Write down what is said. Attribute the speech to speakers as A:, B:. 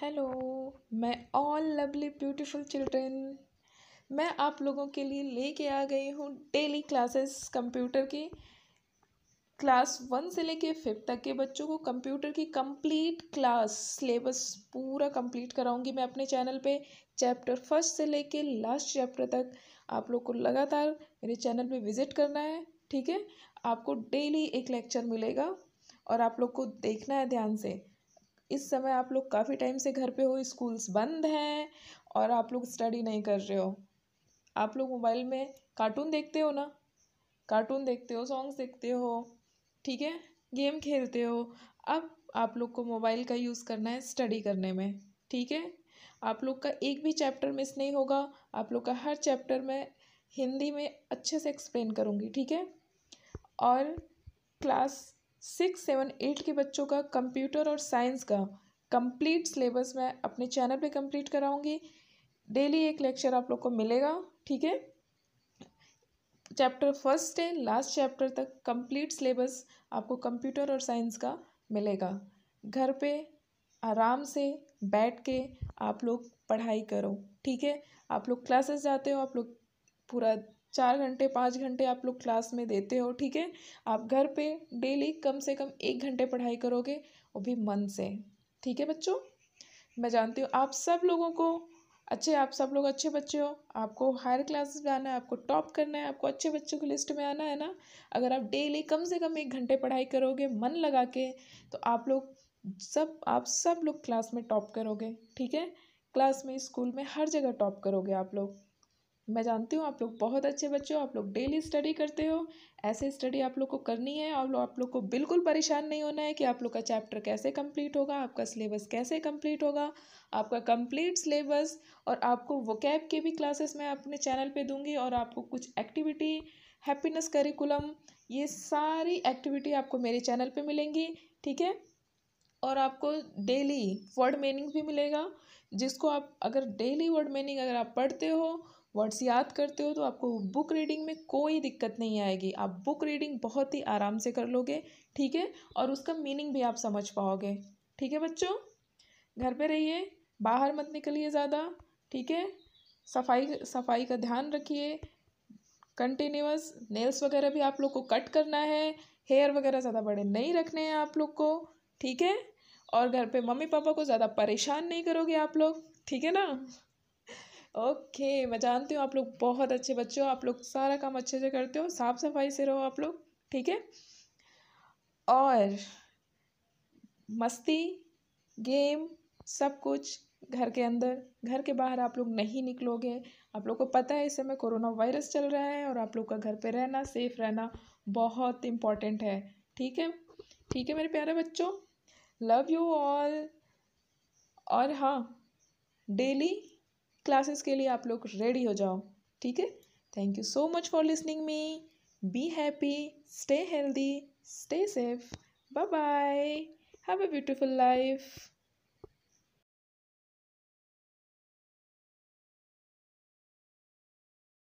A: hello मैं all lovely beautiful children मैं आप लोगों के लिए लेके आ गई हूँ डेली क्लासेस कंप्यूटर की क्लास वन से लेके फिफ्थ तक के बच्चों को कंप्यूटर की कंप्लीट क्लास सिलेबस पूरा कंप्लीट कराऊंगी मैं अपने चैनल पे चैप्टर फर्स्ट से लेके लास्ट चैप्टर तक आप लोग को लगातार मेरे चैनल पे विज़िट करना है ठीक है आपको डेली एक लेक्चर मिलेगा और आप लोग को देखना है ध्यान से इस समय आप लोग काफ़ी टाइम से घर पे हो स्कूल्स बंद हैं और आप लोग स्टडी नहीं कर रहे हो आप लोग मोबाइल में कार्टून देखते हो ना कार्टून देखते हो सॉन्ग्स देखते हो ठीक है गेम खेलते हो अब आप लोग को मोबाइल का यूज़ करना है स्टडी करने में ठीक है आप लोग का एक भी चैप्टर मिस नहीं होगा आप लोग का हर चैप्टर मैं हिंदी में अच्छे से एक्सप्लेन करूँगी ठीक है और क्लास सिक्स सेवन एट के बच्चों का कंप्यूटर और साइंस का कंप्लीट सिलेबस मैं अपने चैनल पे कंप्लीट कराऊंगी डेली एक लेक्चर आप लोग को मिलेगा ठीक है चैप्टर फर्स्ट से लास्ट चैप्टर तक कंप्लीट सिलेबस आपको कंप्यूटर और साइंस का मिलेगा घर पे आराम से बैठ के आप लोग पढ़ाई करो ठीक है आप लोग क्लासेस जाते हो आप लोग पूरा चार घंटे पाँच घंटे आप लोग क्लास में देते हो ठीक है आप घर पे डेली कम से कम एक घंटे पढ़ाई करोगे वो भी मन से ठीक है बच्चों मैं जानती हूँ आप सब लोगों को अच्छे आप सब लोग अच्छे बच्चे हो आपको हायर क्लासेस में आना है आपको टॉप करना है आपको अच्छे बच्चों की लिस्ट में आना है ना अगर आप डेली कम से कम एक घंटे पढ़ाई करोगे मन लगा के तो आप लोग सब आप सब लोग क्लास में टॉप करोगे ठीक है क्लास में स्कूल में हर जगह टॉप करोगे आप लोग मैं जानती हूँ आप लोग बहुत अच्छे बच्चे हो आप लोग डेली स्टडी करते हो ऐसे स्टडी आप लोग को करनी है और आप लोग को बिल्कुल परेशान नहीं होना है कि आप लोग का चैप्टर कैसे कंप्लीट होगा आपका सिलेबस कैसे कंप्लीट होगा आपका कंप्लीट सिलेबस और आपको कैब के भी क्लासेस मैं अपने चैनल पे दूंगी और आपको कुछ एक्टिविटी हैप्पीनेस करिकुलम ये सारी एक्टिविटी आपको मेरे चैनल पर मिलेंगी ठीक है और आपको डेली वर्ड मीनिंग भी मिलेगा जिसको आप अगर डेली वर्ड मीनिंग अगर आप पढ़ते हो वर्ड्स याद करते हो तो आपको बुक रीडिंग में कोई दिक्कत नहीं आएगी आप बुक रीडिंग बहुत ही आराम से कर लोगे ठीक है और उसका मीनिंग भी आप समझ पाओगे ठीक है बच्चों घर पे रहिए बाहर मत निकलिए ज़्यादा ठीक है सफाई सफाई का ध्यान रखिए कंटिन्यूस नेल्स वगैरह भी आप लोग को कट करना है हेयर वगैरह ज़्यादा बड़े नहीं रखने हैं आप लोग को ठीक है और घर पे मम्मी पापा को ज़्यादा परेशान नहीं करोगे आप लोग ठीक है ना ओके मैं जानती हूँ आप लोग बहुत अच्छे बच्चे हो आप लोग सारा काम अच्छे से करते हो साफ सफाई से रहो आप लोग ठीक है और मस्ती गेम सब कुछ घर के अंदर घर के बाहर आप लोग नहीं निकलोगे आप लोग को पता है इस समय कोरोना वायरस चल रहा है और आप लोग का घर पे रहना सेफ रहना बहुत इम्पॉर्टेंट है ठीक है ठीक है मेरे प्यारे बच्चों लव यू ऑल और हाँ डेली क्लासेस के लिए आप लोग रेडी हो जाओ ठीक है thank you so much for listening me be happy stay healthy stay safe bye bye have a beautiful life